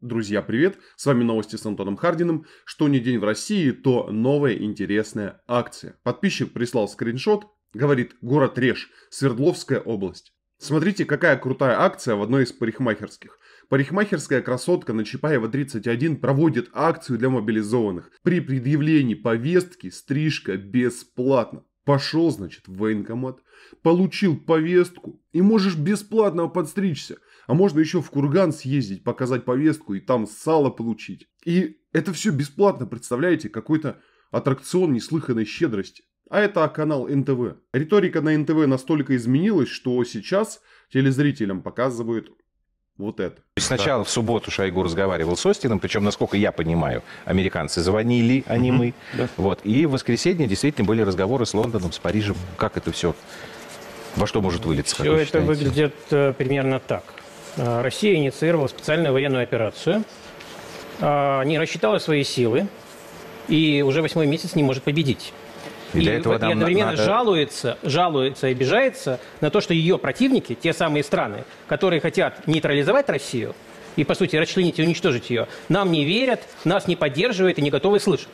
Друзья, привет! С вами новости с Антоном Хардиным. Что не день в России, то новая интересная акция. Подписчик прислал скриншот, говорит «Город Реж, Свердловская область». Смотрите, какая крутая акция в одной из парикмахерских. Парикмахерская красотка на Чапаева 31 проводит акцию для мобилизованных. При предъявлении повестки стрижка бесплатно. Пошел, значит, в военкомат, получил повестку и можешь бесплатно подстричься – а можно еще в Курган съездить, показать повестку и там сало получить. И это все бесплатно, представляете? Какой-то аттракцион неслыханной щедрости. А это канал НТВ. Риторика на НТВ настолько изменилась, что сейчас телезрителям показывают вот это. Сначала в субботу Шойгу разговаривал с Остином, причем, насколько я понимаю, американцы звонили, а не мы. Вот. И в воскресенье действительно были разговоры с Лондоном, с Парижем. Как это все? Во что может вылиться? Все это выглядит э, примерно так. Э, Россия инициировала специальную военную операцию, э, не рассчитала свои силы и уже восьмой месяц не может победить. И, для этого и одновременно надо... жалуется, жалуется и обижается на то, что ее противники, те самые страны, которые хотят нейтрализовать Россию, и, по сути, расчленить и уничтожить ее, нам не верят, нас не поддерживают и не готовы слышать.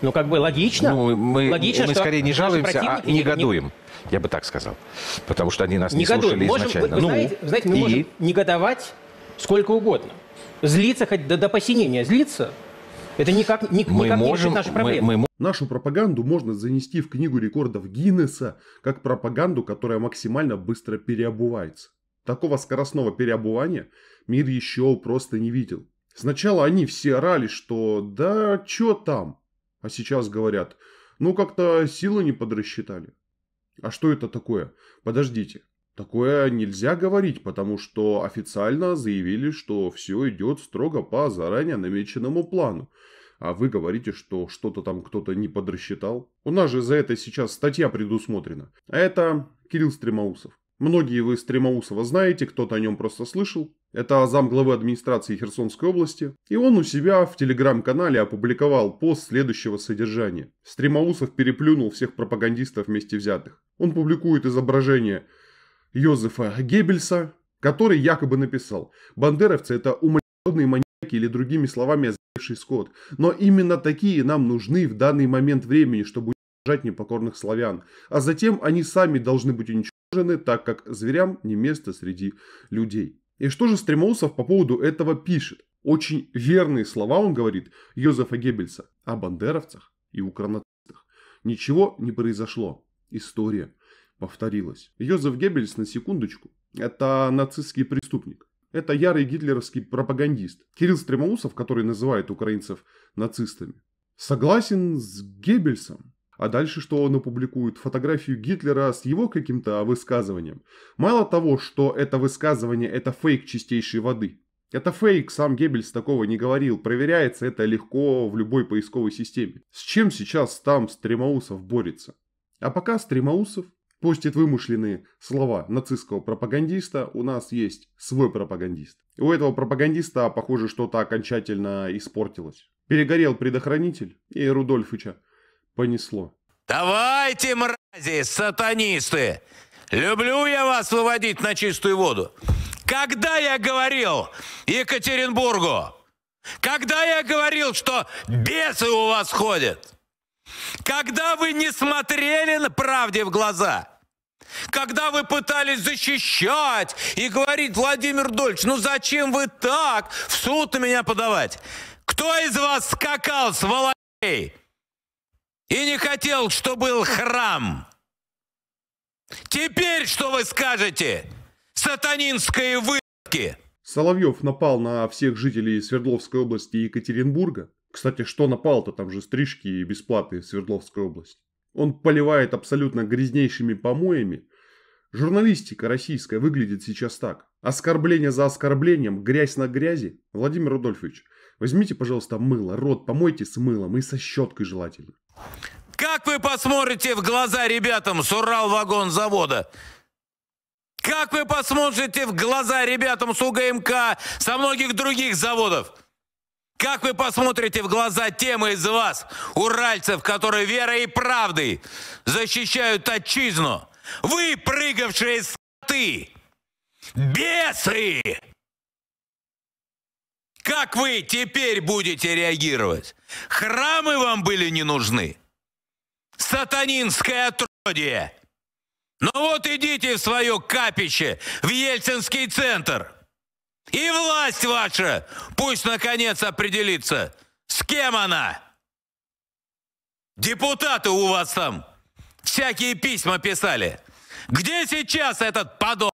Ну, как бы логично. Ну, мы, логично, мы скорее не жалуемся, а негодуем. Не, я бы так сказал. Потому что они нас Негодуем. не слушали можем, изначально. Вы, вы ну, знаете, вы знаете, мы и... можем негодовать сколько угодно. Злиться хоть до, до посинения. Злиться – это никак, ни, мы никак можем, не решит наши проблемы. Мы, мы... Нашу пропаганду можно занести в книгу рекордов Гиннесса как пропаганду, которая максимально быстро переобувается. Такого скоростного переобувания мир еще просто не видел. Сначала они все орали, что «да чё там?», а сейчас говорят «ну как-то силу не подрасчитали». А что это такое? Подождите. Такое нельзя говорить, потому что официально заявили, что все идет строго по заранее намеченному плану. А вы говорите, что что-то там кто-то не подрасчитал? У нас же за это сейчас статья предусмотрена. А это Кирилл Стремоусов. Многие вы Стремоусова знаете, кто-то о нем просто слышал. Это зам главы администрации Херсонской области. И он у себя в телеграм-канале опубликовал пост следующего содержания. Стремоусов переплюнул всех пропагандистов вместе взятых. Он публикует изображение Йозефа Геббельса, который якобы написал «Бандеровцы – это умалённые маньяки или другими словами озабевший скот, но именно такие нам нужны в данный момент времени, чтобы уничтожать непокорных славян, а затем они сами должны быть уничтожены жены, так как зверям не место среди людей. И что же Стремоусов по поводу этого пишет? Очень верные слова он говорит Йозефа Геббельса о бандеровцах и укранацистах. Ничего не произошло. История повторилась. Йозеф Геббельс, на секундочку, это нацистский преступник. Это ярый гитлеровский пропагандист. Кирилл Стремоусов, который называет украинцев нацистами, согласен с Геббельсом а дальше что он опубликует? Фотографию Гитлера с его каким-то высказыванием. Мало того, что это высказывание – это фейк чистейшей воды. Это фейк, сам Геббельс такого не говорил. Проверяется это легко в любой поисковой системе. С чем сейчас там Стремоусов борется? А пока Стремоусов постит вымышленные слова нацистского пропагандиста, у нас есть свой пропагандист. у этого пропагандиста, похоже, что-то окончательно испортилось. Перегорел предохранитель и Рудольфыча понесло. «Давайте, мрази, сатанисты! Люблю я вас выводить на чистую воду! Когда я говорил Екатеринбургу, когда я говорил, что бесы у вас ходят, когда вы не смотрели на правде в глаза, когда вы пытались защищать и говорить, Владимир Дольч, ну зачем вы так в суд на меня подавать? Кто из вас скакал с волокей? и не хотел, чтобы был храм. Теперь что вы скажете? Сатанинские выдки. Соловьев напал на всех жителей Свердловской области и Екатеринбурга. Кстати, что напал-то, там же стрижки бесплатные в Свердловской области. Он поливает абсолютно грязнейшими помоями. Журналистика российская выглядит сейчас так. Оскорбление за оскорблением, грязь на грязи. Владимир Рудольфович – Возьмите, пожалуйста, мыло, рот помойте с мылом и со щеткой желательно. Как вы посмотрите в глаза ребятам с урал вагон завода? Как вы посмотрите в глаза ребятам с УГМК, со многих других заводов? Как вы посмотрите в глаза тем из вас, уральцев, которые верой и правдой защищают отчизну? Вы, прыгавшие скоты, бесы! Как вы теперь будете реагировать? Храмы вам были не нужны? Сатанинское отродье! Ну вот идите в свое капище, в Ельцинский центр. И власть ваша пусть наконец определится, с кем она. Депутаты у вас там всякие письма писали. Где сейчас этот подонок?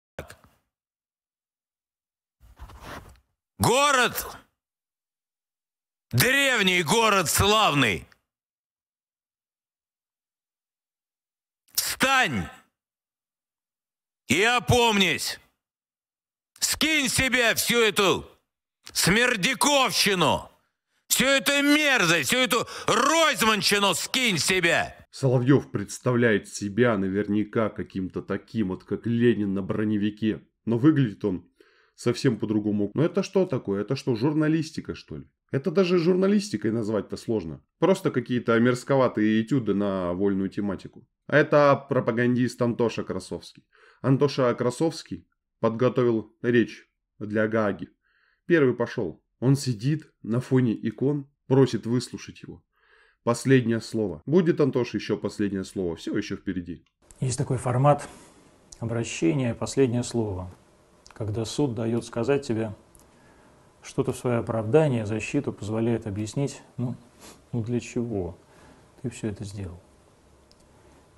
Город древний, город славный. Встань и опомнись. Скинь себе всю эту смердяковщину, всю эту мерзость, всю эту розманщину скинь себе. Соловьев представляет себя наверняка каким-то таким, вот как Ленин на броневике. Но выглядит он совсем по-другому. Но это что такое? Это что, журналистика, что ли? Это даже журналистикой назвать-то сложно. Просто какие-то мерзковатые этюды на вольную тематику. А это пропагандист Антоша Красовский. Антоша Красовский подготовил речь для Гаги. Первый пошел. Он сидит на фоне икон, просит выслушать его. Последнее слово. Будет, Антош еще последнее слово. Все еще впереди. Есть такой формат обращения «Последнее слово» когда суд дает сказать тебе что-то в свое оправдание, защиту, позволяет объяснить, ну, ну для чего ты все это сделал.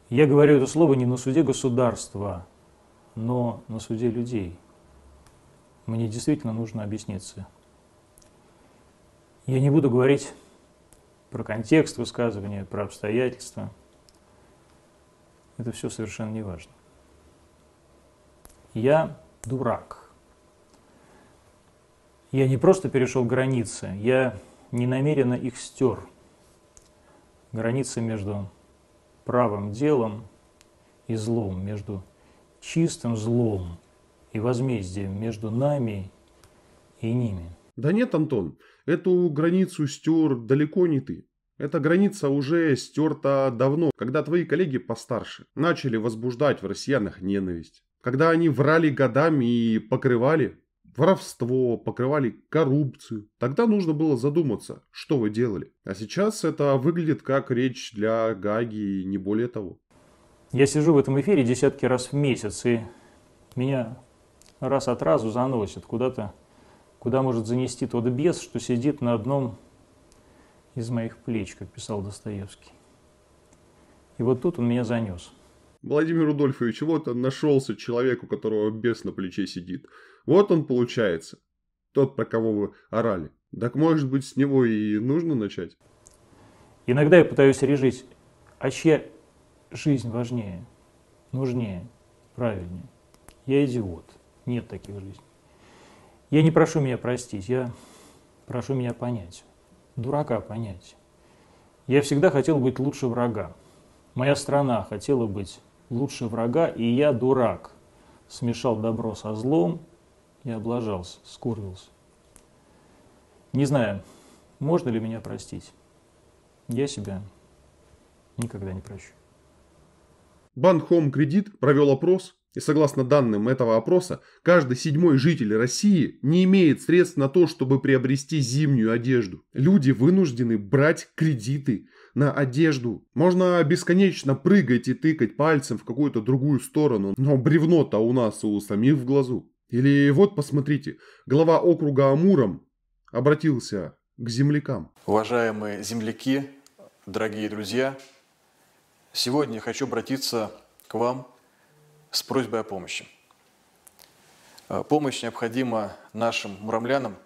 Я говорю это слово не на суде государства, но на суде людей. Мне действительно нужно объясниться. Я не буду говорить про контекст высказывания, про обстоятельства. Это все совершенно не важно. Я дурак. Я не просто перешел границы, я ненамеренно их стер. Границы между правым делом и злом, между чистым злом и возмездием, между нами и ними. Да нет, Антон, эту границу стер далеко не ты. Эта граница уже стерта давно, когда твои коллеги постарше начали возбуждать в россиянах ненависть когда они врали годами и покрывали воровство, покрывали коррупцию. Тогда нужно было задуматься, что вы делали. А сейчас это выглядит как речь для Гаги и не более того. Я сижу в этом эфире десятки раз в месяц, и меня раз от разу заносит куда-то, куда может занести тот бес, что сидит на одном из моих плеч, как писал Достоевский. И вот тут он меня занес – Владимир Рудольфович, вот он нашелся человек, у которого бес на плече сидит. Вот он получается. Тот, про кого вы орали. Так может быть с него и нужно начать? Иногда я пытаюсь решить, а чья жизнь важнее, нужнее, правильнее. Я идиот. Нет таких жизней. Я не прошу меня простить, я прошу меня понять. Дурака понять. Я всегда хотел быть лучше врага. Моя страна хотела быть лучше врага, и я дурак. Смешал добро со злом и облажался, скурвился. Не знаю, можно ли меня простить. Я себя никогда не прощу. Банк Home Credit провел опрос и согласно данным этого опроса, каждый седьмой житель России не имеет средств на то, чтобы приобрести зимнюю одежду. Люди вынуждены брать кредиты на одежду. Можно бесконечно прыгать и тыкать пальцем в какую-то другую сторону, но бревно-то у нас у самих в глазу. Или вот посмотрите, глава округа Амуром обратился к землякам. Уважаемые земляки, дорогие друзья, сегодня хочу обратиться к вам с просьбой о помощи. Э, помощь необходима нашим муромлянам,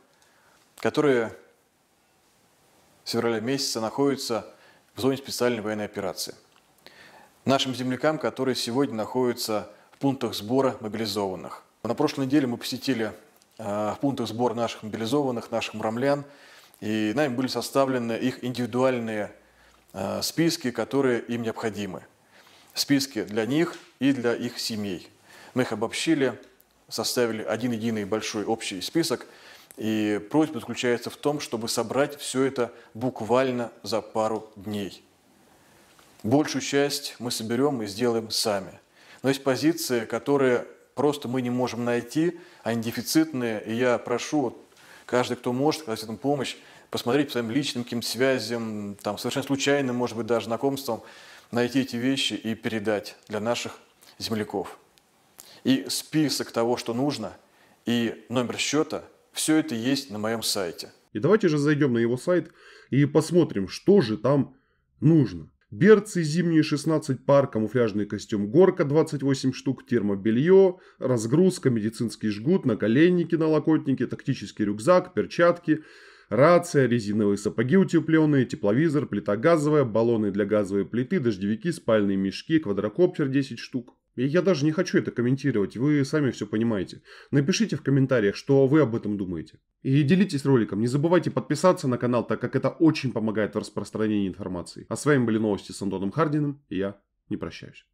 которые с февраля месяца находятся в зоне специальной военной операции. Нашим землякам, которые сегодня находятся в пунктах сбора мобилизованных. На прошлой неделе мы посетили э, в пунктах сбора наших мобилизованных, наших муромлян, и нами были составлены их индивидуальные э, списки, которые им необходимы списки для них и для их семей. Мы их обобщили, составили один единый большой общий список, и просьба заключается в том, чтобы собрать все это буквально за пару дней. Большую часть мы соберем и сделаем сами. Но есть позиции, которые просто мы не можем найти, они дефицитные, и я прошу каждый, кто может, оказать этому помощь, посмотреть по своим личным каким связям, там, совершенно случайным, может быть, даже знакомством, найти эти вещи и передать для наших земляков. И список того, что нужно, и номер счета, все это есть на моем сайте. И давайте же зайдем на его сайт и посмотрим, что же там нужно. Берцы зимние 16 пар, камуфляжный костюм горка 28 штук, термобелье, разгрузка, медицинский жгут, наколенники, налокотники, тактический рюкзак, перчатки, Рация, резиновые сапоги утепленные, тепловизор, плита газовая, баллоны для газовой плиты, дождевики, спальные мешки, квадрокоптер 10 штук. И я даже не хочу это комментировать, вы сами все понимаете. Напишите в комментариях, что вы об этом думаете. И делитесь роликом, не забывайте подписаться на канал, так как это очень помогает в распространении информации. А с вами были новости с Антоном Хардиным, и я не прощаюсь.